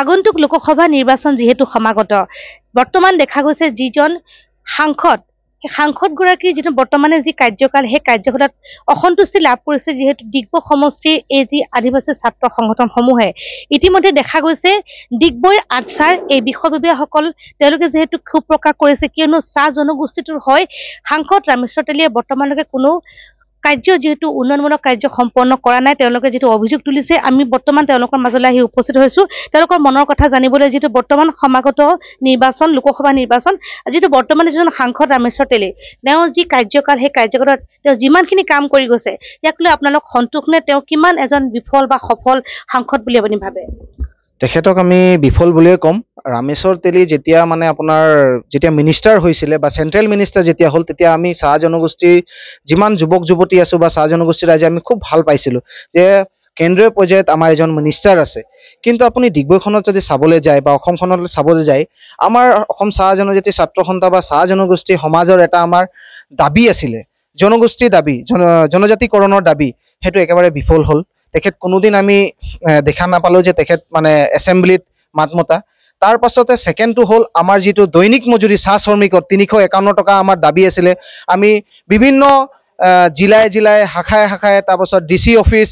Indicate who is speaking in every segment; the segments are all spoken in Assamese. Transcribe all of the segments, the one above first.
Speaker 1: আগন্তুক লোকসভা নিৰ্বাচন যিহেতু সমাগত বৰ্তমান দেখা গৈছে যিজন সাংসদ সেই সাংসদগৰাকীৰ যিটো বৰ্তমানে যি কাৰ্যকাল সেই কাৰ্যকালত অসন্তুষ্টি লাভ কৰিছে যিহেতু ডিগব সমষ্টিৰ এই যি আদিবাসী ছাত্ৰ সংগঠনসমূহে ইতিমধ্যে দেখা গৈছে ডিগবৈৰ আচাৰ এই বিষয়ববীয়াসকল তেওঁলোকে যিহেতু ক্ষোভ প্ৰকাশ কৰিছে কিয়নো চাহ জনগোষ্ঠীটোৰ হয় সাংসদ ৰামেশ্বৰ তেলীয়ে বৰ্তমানলৈকে কোনো কাৰ্য যিহেতু উন্নয়নমূলক কাৰ্য সম্পন্ন কৰা নাই তেওঁলোকে যিটো অভিযোগ তুলিছে আমি বৰ্তমান তেওঁলোকৰ মাজলৈ আহি উপস্থিত হৈছোঁ তেওঁলোকৰ মনৰ কথা জানিবলৈ যিহেতু বৰ্তমান সমাগত নিৰ্বাচন লোকসভা নিৰ্বাচন যিটো বৰ্তমান যিজন সাংসদ ৰামেশ্বৰ তেলি তেওঁ যি কাৰ্যকাল সেই কাৰ্যকালত তেওঁ যিমানখিনি কাম কৰি গৈছে ইয়াক লৈ আপোনালোক সন্তোষ নে তেওঁ কিমান এজন বিফল বা সফল সাংসদ বুলি আপুনি ভাবে
Speaker 2: তেখেতক আমি বিফল বুলিয়ে কম ৰামেশ্বৰ তেলী যেতিয়া মানে আপোনাৰ যেতিয়া মিনিষ্টাৰ হৈছিলে বা চেণ্ট্ৰেল মিনিষ্টাৰ যেতিয়া হ'ল তেতিয়া আমি চাহ জনগোষ্ঠীৰ যিমান যুৱক যুৱতী আছো বা চাহ জনগোষ্ঠীৰ ৰাইজে আমি খুব ভাল পাইছিলোঁ যে কেন্দ্ৰীয় পৰ্যায়ত আমাৰ এজন মিনিষ্টাৰ আছে কিন্তু আপুনি ডিগবৈখনত যদি চাবলৈ যায় বা অসমখনলৈ চাবলৈ যায় আমাৰ অসম চাহ জনজাতি ছাত্ৰ সন্থা বা চাহ জনগোষ্ঠী সমাজৰ এটা আমাৰ দাবী আছিলে জনগোষ্ঠীৰ দাবী জন জনজাতিকৰণৰ দাবী সেইটো একেবাৰে বিফল হ'ল তেখেত কোনোদিন আমি দেখা নাপালোঁ যে তেখেত মানে এছেম্বলিত মাত মতা তাৰ পাছতে ছেকেণ্ডটো হ'ল আমাৰ যিটো দৈনিক মজুৰি চাহ শ্ৰমিকৰ তিনিশ একাৱন্ন টকা আমাৰ দাবী আছিলে আমি বিভিন্ন জিলাই জিলাই শাখাই শাখাই তাৰপাছত D C office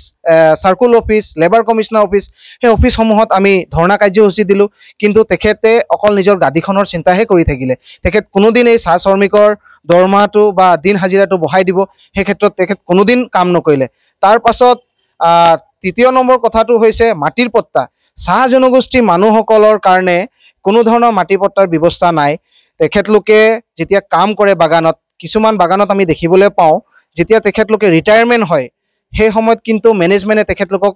Speaker 2: circle office labour commissioner office সেই অফিচসমূহত আমি ধৰ্ণা কাৰ্যসূচী দিলোঁ কিন্তু তেখেতে অকল নিজৰ গাদীখনৰ চিন্তাহে কৰি থাকিলে তেখেত কোনোদিন এই চাহ শ্ৰমিকৰ দৰমহাটো বা দিন হাজিৰাটো বঢ়াই দিব সেই ক্ষেত্ৰত তেখেত কোনোদিন কাম নকৰিলে তাৰপাছত তৃতীয় নম্বৰ কথাটো হৈছে মাটিৰ পট্টা চাহ জনগোষ্ঠীৰ মানুহসকলৰ কাৰণে কোনো ধৰণৰ মাটি পট্টাৰ ব্যৱস্থা নাই তেখেতলোকে যেতিয়া কাম কৰে বাগানত কিছুমান বাগানত আমি দেখিবলৈ পাওঁ যেতিয়া তেখেতলোকে ৰিটায়াৰমেণ্ট হয় সেই সময়ত কিন্তু মেনেজমেণ্টে তেখেতলোকক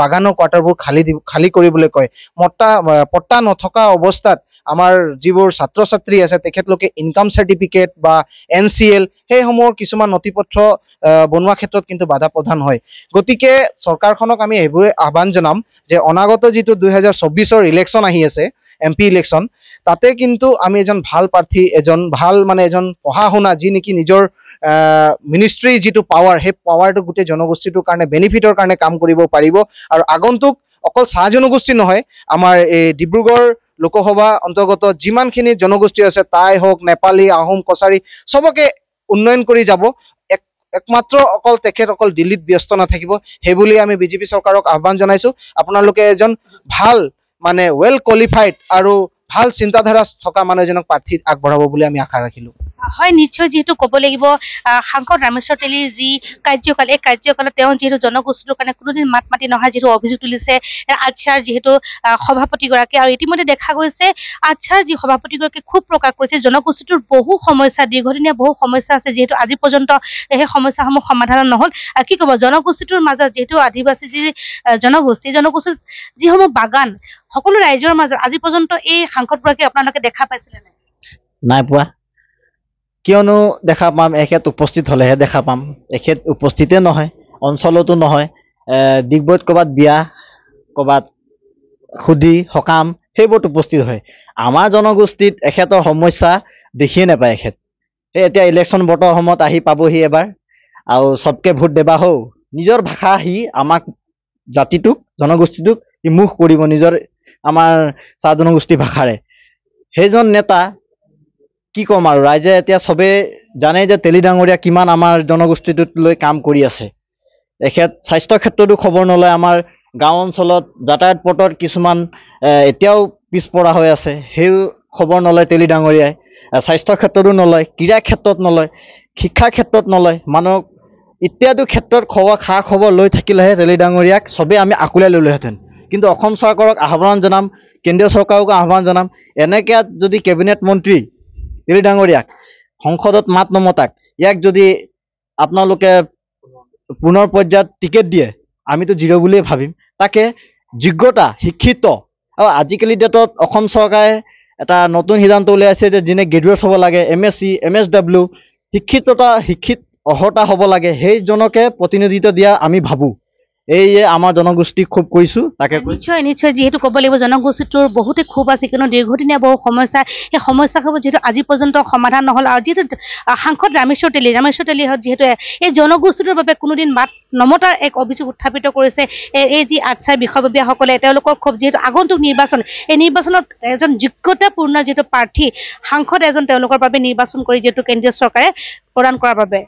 Speaker 2: বাগানৰ কোৱাৰ্টাৰবোৰ খালী দিব খালী কৰিবলৈ কয় মতা পট্টা নথকা অৱস্থাত আমাৰ যিবোৰ ছাত্ৰ ছাত্ৰী আছে তেখেতলোকে ইনকাম চাৰ্টিফিকেট বা এন চি এল সেইসমূহৰ কিছুমান নথিপত্ৰ বনোৱাৰ ক্ষেত্ৰত কিন্তু বাধা প্ৰধান হয় গতিকে চৰকাৰখনক আমি এইবোৰে আহ্বান জনাম যে অনাগত যিটো দুহেজাৰ চৌবিছৰ ইলেকশ্যন আহি আছে এম পি ইলেকশ্যন তাতে কিন্তু আমি এজন ভাল প্ৰাৰ্থী এজন ভাল মানে এজন পঢ়া শুনা যি নেকি নিজৰ মিনিষ্ট্ৰীৰ যিটো পাৱাৰ সেই পাৱাৰটো গোটেই জনগোষ্ঠীটোৰ কাৰণে বেনিফিটৰ কাৰণে কাম কৰিব পাৰিব আৰু আগন্তুক অকল চাহ জনগোষ্ঠী নহয় আমাৰ এই ডিব্ৰুগড় লোকসভা অন্তৰ্গত যিমানখিনি জনগোষ্ঠী আছে টাই হওক নেপালী আহোম কছাৰী চবকে উন্নয়ন কৰি যাব একমাত্ৰ অকল তেখেত অকল দিল্লীত ব্যস্ত নাথাকিব সেইবুলি আমি বিজেপি চৰকাৰক আহ্বান জনাইছো আপোনালোকে এজন ভাল মানে ৱেল কোৱালিফাইড আৰু ভাল চিন্তাধাৰা থকা মানুহ এজনক প্ৰাৰ্থী আগবঢ়াব বুলি আমি আশা ৰাখিলো
Speaker 1: হয় নিশ্চয় যিহেতু ক'ব লাগিব সাংসদ ৰামেশ্বৰ তেলীৰ যি কাৰ্যকাল এই কাৰ্যকালত তেওঁ যিহেতু জনগোষ্ঠীটোৰ কাৰণে কোনোদিন মাত মাতি নহয় যিহেতু অভিযোগ তুলিছে আচ্ছাৰ যিহেতু সভাপতিগৰাকী আৰু ইতিমধ্যে দেখা গৈছে আচ্ছাৰ যি সভাপতিগৰাকী খুব প্ৰকাশ কৰিছে জনগোষ্ঠীটোৰ বহু সমস্যা দীৰ্ঘদিনীয়া বহু সমস্যা আছে যিহেতু আজি পৰ্যন্ত সেই সমস্যাসমূহ সমাধান নহ'ল কি ক'ব জনগোষ্ঠীটোৰ মাজত যিহেতু আদিবাসী যি জনগোষ্ঠী জনগোষ্ঠী যিসমূহ বাগান সকলো ৰাইজৰ মাজত আজি পৰ্যন্ত এই সাংসদগৰাকী আপোনালোকে দেখা পাইছিলে নাই
Speaker 3: নাই পোৱা কিয়নো দেখা পাম এখেত উপস্থিত হ'লেহে দেখা পাম এখেত উপস্থিতে নহয় অঞ্চলতো নহয় ডিগবৈত ক'ৰবাত বিয়া ক'ৰবাত সুধি সকাম সেইবোৰত উপস্থিত হয় আমাৰ জনগোষ্ঠীত এখেতৰ সমস্যা দেখিয়ে নাপায় এখেত সেই এতিয়া ইলেকশ্যন বতৰ সময়ত আহি পাবহি এবাৰ আৰু চবকে ভোট দেবা হৌ নিজৰ ভাষা আহি আমাক জাতিটোক জনগোষ্ঠীটোক মুখ কৰিব নিজৰ আমাৰ চাহ জনগোষ্ঠীৰ ভাষাৰে সেইজন নেতা কি ক'ম আৰু ৰাইজে এতিয়া চবেই জানে যে তেলী ডাঙৰীয়া কিমান আমাৰ জনগোষ্ঠীটোত লৈ কাম কৰি আছে এখেত স্বাস্থ্য ক্ষেত্ৰতো খবৰ নলয় আমাৰ গাঁও অঞ্চলত যাতায়ত পথত কিছুমান এতিয়াও পিছপৰা হৈ আছে সেই খবৰ নলয় তেলি ডাঙৰীয়াই স্বাস্থ্য ক্ষেত্ৰতো নলয় ক্ৰীড়া ক্ষেত্ৰত নলয় শিক্ষাৰ ক্ষেত্ৰত নলয় মানুহক ইত্যাদি ক্ষেত্ৰত খবৰ খা খবৰ লৈ থাকিলেহে তেলী ডাঙৰীয়াক চবেই আমি আকুলাই ল'লোহেঁতেন কিন্তু অসম চৰকাৰক আহ্বান জনাম কেন্দ্ৰীয় চৰকাৰকো আহ্বান জনাম এনেকৈ যদি কেবিনেট মন্ত্ৰী তিৰি ডাঙৰীয়াক সংসদত মাত নমতাক ইয়াক যদি আপোনালোকে পুনৰ পৰ্যায়ত টিকেট দিয়ে আমিতো জিৰ' জিৰো ভাবিম তাকে যোগ্যতা শিক্ষিত আৰু আজিকালি ডেটত অসম চৰকাৰে এটা নতুন সিদ্ধান্ত উলিয়াইছে যে যিনি গ্রেজুয়েট হব লাগে M S C M S W শিক্ষিততা শিক্ষিত অৰ্হতা হব লাগে সেইজনকে প্ৰতিনিধিত্ব দিয়া আমি ভাবোঁ এইয়ে আমাৰ জনগোষ্ঠীক খুব কৈছো তাকে
Speaker 1: নিশ্চয় নিশ্চয় যিহেতু ক'ব লাগিব জনগোষ্ঠীটোৰ বহুতে খুব আছে কিয়নো দীৰ্ঘদিনীয়া বহু সমস্যা সেই সমস্যাসমূহ যিহেতু আজি পৰ্যন্ত সমাধান নহ'ল আৰু যিহেতু সাংসদ ৰামেশ্বৰ তেলী ৰামেশ্বৰ তেলী যিহেতু এই জনগোষ্ঠীটোৰ বাবে কোনোদিন মাত নমতাৰ এক অভিযোগ উত্থাপিত কৰিছে এই যি আচাৰ বিষয়ববীয়াসকলে তেওঁলোকৰ খুব যিহেতু আগন্তুক নিৰ্বাচন এই নিৰ্বাচনত এজন যোগ্যতাপূৰ্ণ যিহেতু প্ৰাৰ্থী সাংসদ এজন তেওঁলোকৰ বাবে নিৰ্বাচন কৰি যিহেতু কেন্দ্ৰীয় চৰকাৰে প্ৰদান কৰাৰ বাবে